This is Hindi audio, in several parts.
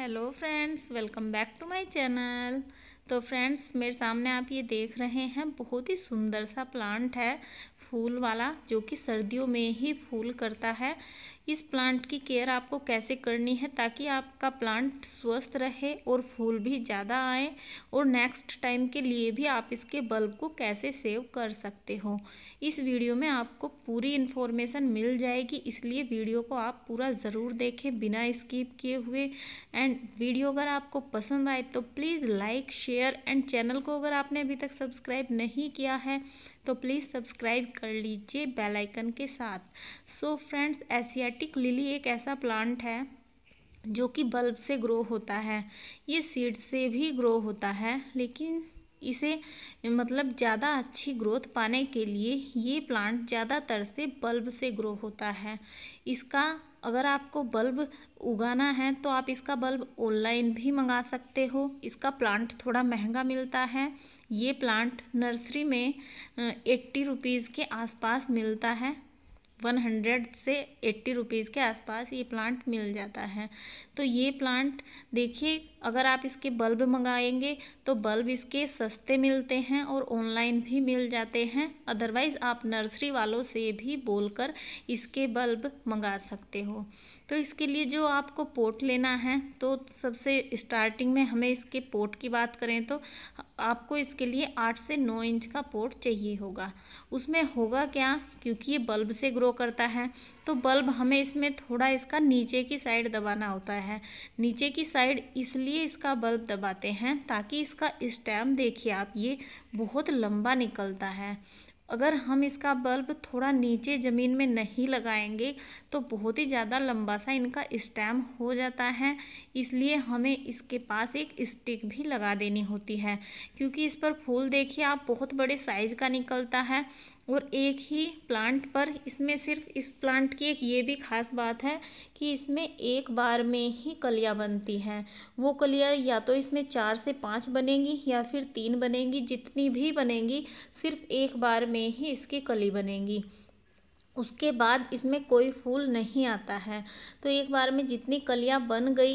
hello friends welcome back to my channel तो फ्रेंड्स मेरे सामने आप ये देख रहे हैं बहुत ही सुंदर सा प्लांट है फूल वाला जो कि सर्दियों में ही फूल करता है इस प्लांट की केयर आपको कैसे करनी है ताकि आपका प्लांट स्वस्थ रहे और फूल भी ज़्यादा आए और नेक्स्ट टाइम के लिए भी आप इसके बल्ब को कैसे सेव कर सकते हो इस वीडियो में आपको पूरी इन्फॉर्मेशन मिल जाएगी इसलिए वीडियो को आप पूरा ज़रूर देखें बिना स्किप किए हुए एंड वीडियो अगर आपको पसंद आए तो please like share and channel को अगर आपने अभी तक सब्सक्राइब नहीं किया है तो प्लीज़ सब्सक्राइब कर लीजिए बेल आइकन के साथ सो फ्रेंड्स ऐसी एशियाटिक लिली एक ऐसा प्लांट है जो कि बल्ब से ग्रो होता है ये सीड से भी ग्रो होता है लेकिन इसे मतलब ज़्यादा अच्छी ग्रोथ पाने के लिए ये प्लांट ज़्यादातर से बल्ब से ग्रो होता है इसका अगर आपको बल्ब उगाना है तो आप इसका बल्ब ऑनलाइन भी मंगा सकते हो इसका प्लांट थोड़ा महंगा मिलता है ये प्लांट नर्सरी में एट्टी रुपीज़ के आसपास मिलता है वन हंड्रेड से एट्टी रुपीज़ के आसपास ये प्लांट मिल जाता है तो ये प्लांट देखिए अगर आप इसके बल्ब मंगाएंगे तो बल्ब इसके सस्ते मिलते हैं और ऑनलाइन भी मिल जाते हैं अदरवाइज़ आप नर्सरी वालों से भी बोलकर इसके बल्ब मंगा सकते हो तो इसके लिए जो आपको पोट लेना है तो सबसे स्टार्टिंग में हमें इसके पोट की बात करें तो आपको इसके लिए आठ से नौ इंच का पोर्ट चाहिए होगा उसमें होगा क्या क्योंकि ये बल्ब से ग्रो करता है तो बल्ब हमें इसमें थोड़ा इसका नीचे की साइड दबाना होता है नीचे की साइड इसलिए इसका बल्ब दबाते हैं ताकि इसका स्टैम देखिए आप ये बहुत लंबा निकलता है अगर हम इसका बल्ब थोड़ा नीचे ज़मीन में नहीं लगाएंगे तो बहुत ही ज़्यादा लंबा सा इनका स्टैम हो जाता है इसलिए हमें इसके पास एक स्टिक भी लगा देनी होती है क्योंकि इस पर फूल देखिए आप बहुत बड़े साइज़ का निकलता है और एक ही प्लांट पर इसमें सिर्फ इस प्लांट की एक ये भी खास बात है कि इसमें एक बार में ही कलियाँ बनती हैं वो कलियाँ या तो इसमें चार से पाँच बनेंगी या फिर तीन बनेंगी जितनी भी बनेंगी सिर्फ एक बार में ही इसकी कली बनेगी उसके बाद इसमें कोई फूल नहीं आता है तो एक बार में जितनी कलियाँ बन गई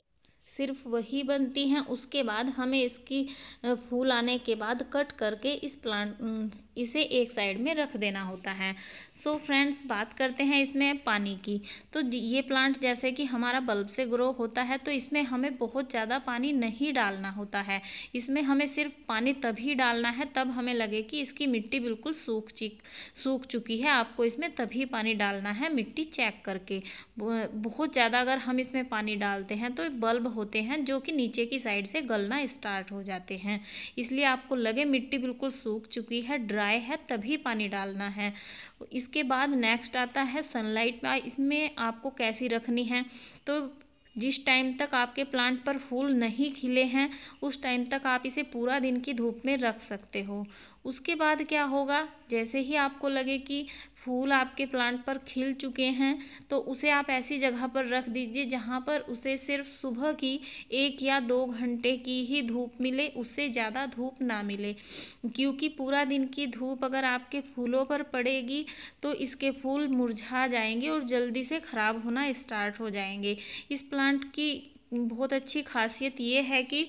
सिर्फ वही बनती हैं उसके बाद हमें इसकी फूल आने के बाद कट करके इस प्लांट इसे एक साइड में रख देना होता है सो so फ्रेंड्स बात करते हैं इसमें पानी की तो ये प्लांट जैसे कि हमारा बल्ब से ग्रो होता है तो इसमें हमें बहुत ज़्यादा पानी नहीं डालना होता है इसमें हमें सिर्फ पानी तभी डालना है तब हमें लगे कि इसकी मिट्टी बिल्कुल सूख सूख चुकी है आपको इसमें तभी पानी डालना है मिट्टी चेक करके बहुत ज़्यादा अगर हम इसमें पानी डालते हैं तो बल्ब हो होते हैं जो कि नीचे की साइड से गलना स्टार्ट हो जाते हैं इसलिए आपको लगे मिट्टी बिल्कुल सूख चुकी है ड्राई है तभी पानी डालना है इसके बाद नेक्स्ट आता है सनलाइट इसमें आपको कैसी रखनी है तो जिस टाइम तक आपके प्लांट पर फूल नहीं खिले हैं उस टाइम तक आप इसे पूरा दिन की धूप में रख सकते हो उसके बाद क्या होगा जैसे ही आपको लगे कि फूल आपके प्लांट पर खिल चुके हैं तो उसे आप ऐसी जगह पर रख दीजिए जहाँ पर उसे सिर्फ सुबह की एक या दो घंटे की ही धूप मिले उससे ज़्यादा धूप ना मिले क्योंकि पूरा दिन की धूप अगर आपके फूलों पर पड़ेगी तो इसके फूल मुरझा जाएंगे और जल्दी से ख़राब होना स्टार्ट हो जाएंगे इस प्लांट की बहुत अच्छी खासियत ये है कि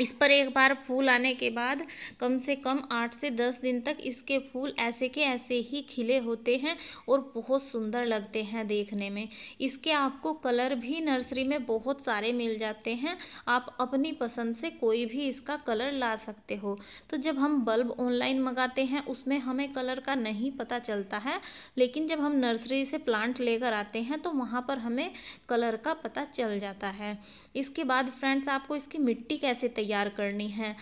इस पर एक बार फूल आने के बाद कम से कम आठ से दस दिन तक इसके फूल ऐसे के ऐसे ही खिले होते हैं और बहुत सुंदर लगते हैं देखने में इसके आपको कलर भी नर्सरी में बहुत सारे मिल जाते हैं आप अपनी पसंद से कोई भी इसका कलर ला सकते हो तो जब हम बल्ब ऑनलाइन मंगाते हैं उसमें हमें कलर का नहीं पता चलता है लेकिन जब हम नर्सरी से प्लांट लेकर आते हैं तो वहाँ पर हमें कलर का पता चल जाता है इसके बाद फ्रेंड्स आपको इसकी मिट्टी कैसे तैयार तैयार करनी है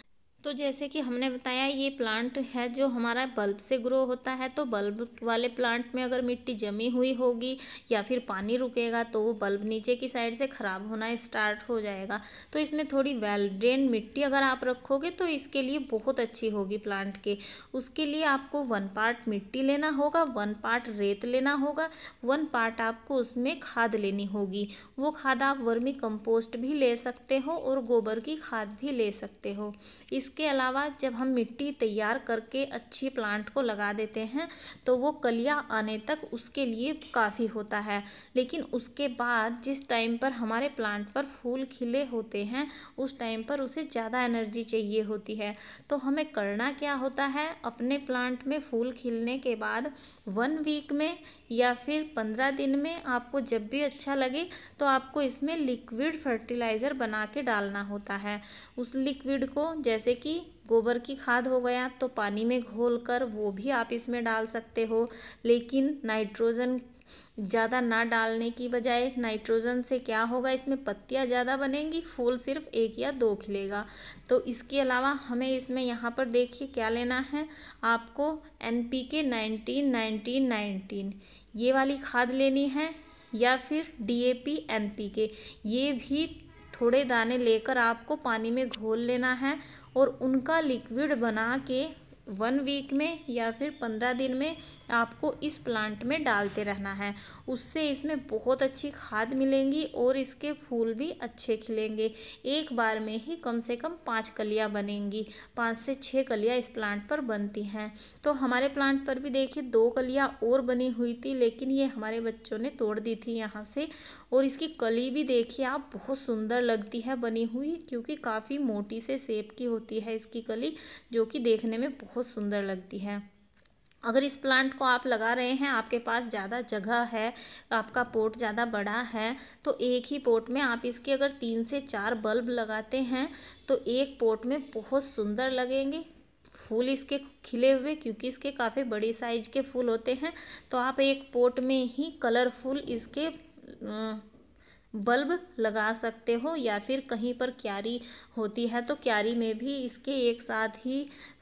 तो जैसे कि हमने बताया ये प्लांट है जो हमारा बल्ब से ग्रो होता है तो बल्ब वाले प्लांट में अगर मिट्टी जमी हुई होगी या फिर पानी रुकेगा तो वो बल्ब नीचे की साइड से ख़राब होना स्टार्ट हो जाएगा तो इसमें थोड़ी वेल ड्रेन मिट्टी अगर आप रखोगे तो इसके लिए बहुत अच्छी होगी प्लांट के उसके लिए आपको वन पार्ट मिट्टी लेना होगा वन पार्ट रेत लेना होगा वन पार्ट आपको उसमें खाद लेनी होगी वो खाद आप वर्मी कंपोस्ट भी ले सकते हो और गोबर की खाद भी ले सकते हो इस इसके अलावा जब हम मिट्टी तैयार करके अच्छी प्लांट को लगा देते हैं तो वो कलिया आने तक उसके लिए काफ़ी होता है लेकिन उसके बाद जिस टाइम पर हमारे प्लांट पर फूल खिले होते हैं उस टाइम पर उसे ज़्यादा एनर्जी चाहिए होती है तो हमें करना क्या होता है अपने प्लांट में फूल खिलने के बाद वन वीक में या फिर पंद्रह दिन में आपको जब भी अच्छा लगे तो आपको इसमें लिक्विड फर्टिलाइज़र बना के डालना होता है उस लिक्विड को जैसे कि गोबर की खाद हो गया तो पानी में घोल कर वो भी आप इसमें डाल सकते हो लेकिन नाइट्रोजन ज़्यादा ना डालने की बजाय नाइट्रोजन से क्या होगा इसमें पत्तियाँ ज़्यादा बनेंगी फूल सिर्फ एक या दो खिलेगा तो इसके अलावा हमें इसमें यहाँ पर देखिए क्या लेना है आपको N P K nineteen nineteen nineteen ये वाली खाद लेनी है या फिर D A P N P K ये भी थोड़े दाने लेकर आपको पानी में घोल लेना है और उनका लिक्विड बना के वन वीक में या फिर पंद्रह दिन में आपको इस प्लांट में डालते रहना है उससे इसमें बहुत अच्छी खाद मिलेंगी और इसके फूल भी अच्छे खिलेंगे एक बार में ही कम से कम पाँच कलियाँ बनेंगी पाँच से छः कलियाँ इस प्लांट पर बनती हैं तो हमारे प्लांट पर भी देखिए दो कलियाँ और बनी हुई थी लेकिन ये हमारे बच्चों ने तोड़ दी थी यहाँ से और इसकी कली भी देखिए आप बहुत सुंदर लगती है बनी हुई क्योंकि काफ़ी मोटी से सेब की होती है इसकी कली जो कि देखने में बहुत सुंदर लगती है अगर इस प्लांट को आप लगा रहे हैं आपके पास ज़्यादा जगह है आपका पोट ज़्यादा बड़ा है तो एक ही पोट में आप इसके अगर तीन से चार बल्ब लगाते हैं तो एक पोट में बहुत सुंदर लगेंगे फूल इसके खिले हुए क्योंकि इसके काफ़ी बड़ी साइज के फूल होते हैं तो आप एक पोट में ही कलरफुल इसके बल्ब लगा सकते हो या फिर कहीं पर क्यारी होती है तो क्यारी में भी इसके एक साथ ही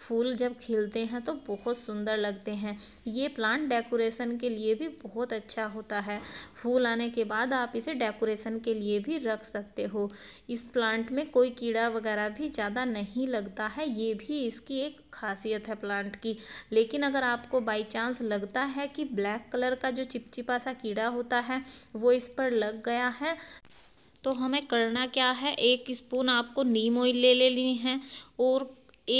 फूल जब खिलते हैं तो बहुत सुंदर लगते हैं ये प्लांट डेकोरेशन के लिए भी बहुत अच्छा होता है फूल आने के बाद आप इसे डेकोरेशन के लिए भी रख सकते हो इस प्लांट में कोई कीड़ा वगैरह भी ज़्यादा नहीं लगता है ये भी इसकी एक खासियत है प्लांट की लेकिन अगर आपको बाई चांस लगता है कि ब्लैक कलर का जो चिपचिपा सा कीड़ा होता है वो इस पर लग गया है तो हमें करना क्या है एक स्पून आपको नीम ऑयल ले लेनी है और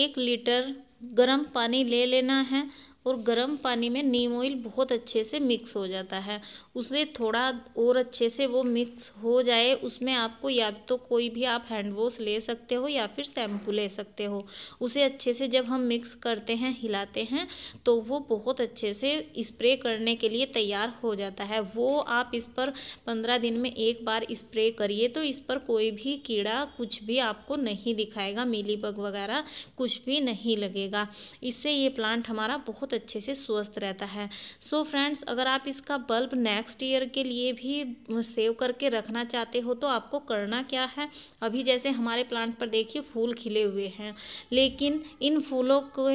एक लीटर गर्म पानी ले लेना है और गर्म पानी में नीम ऑयल बहुत अच्छे से मिक्स हो जाता है उसे थोड़ा और अच्छे से वो मिक्स हो जाए उसमें आपको या तो कोई भी आप हैंड वॉश ले सकते हो या फिर शैम्पू ले सकते हो उसे अच्छे से जब हम मिक्स करते हैं हिलाते हैं तो वो बहुत अच्छे से स्प्रे करने के लिए तैयार हो जाता है वो आप इस पर पंद्रह दिन में एक बार स्प्रे करिए तो इस पर कोई भी कीड़ा कुछ भी आपको नहीं दिखाएगा मिलीबग वगैरह कुछ भी नहीं लगेगा इससे ये प्लांट हमारा बहुत अच्छे से स्वस्थ रहता है सो so फ्रेंड्स अगर आप इसका बल्ब नेक्स्ट ईयर के लिए भी सेव करके रखना चाहते हो तो आपको करना क्या है अभी जैसे हमारे प्लांट पर देखिए फूल खिले हुए हैं लेकिन इन फूलों को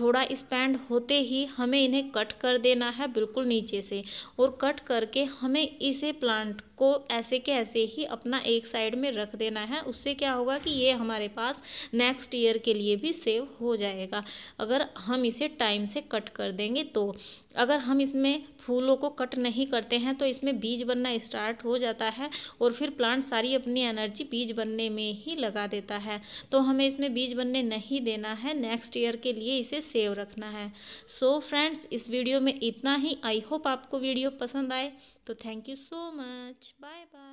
थोड़ा स्पैंड होते ही हमें इन्हें कट कर देना है बिल्कुल नीचे से और कट करके हमें इसे प्लांट को ऐसे के ऐसे ही अपना एक साइड में रख देना है उससे क्या होगा कि ये हमारे पास नेक्स्ट ईयर के लिए भी सेव हो जाएगा अगर हम इसे टाइम से कट कर देंगे तो अगर हम इसमें फूलों को कट नहीं करते हैं तो इसमें बीज बनना स्टार्ट हो जाता है और फिर प्लांट सारी अपनी एनर्जी बीज बनने में ही लगा देता है तो हमें इसमें बीज बनने नहीं देना है नेक्स्ट ईयर के लिए इसे सेव रखना है सो so फ्रेंड्स इस वीडियो में इतना ही आई होप आपको वीडियो पसंद आए तो thank you so much bye bye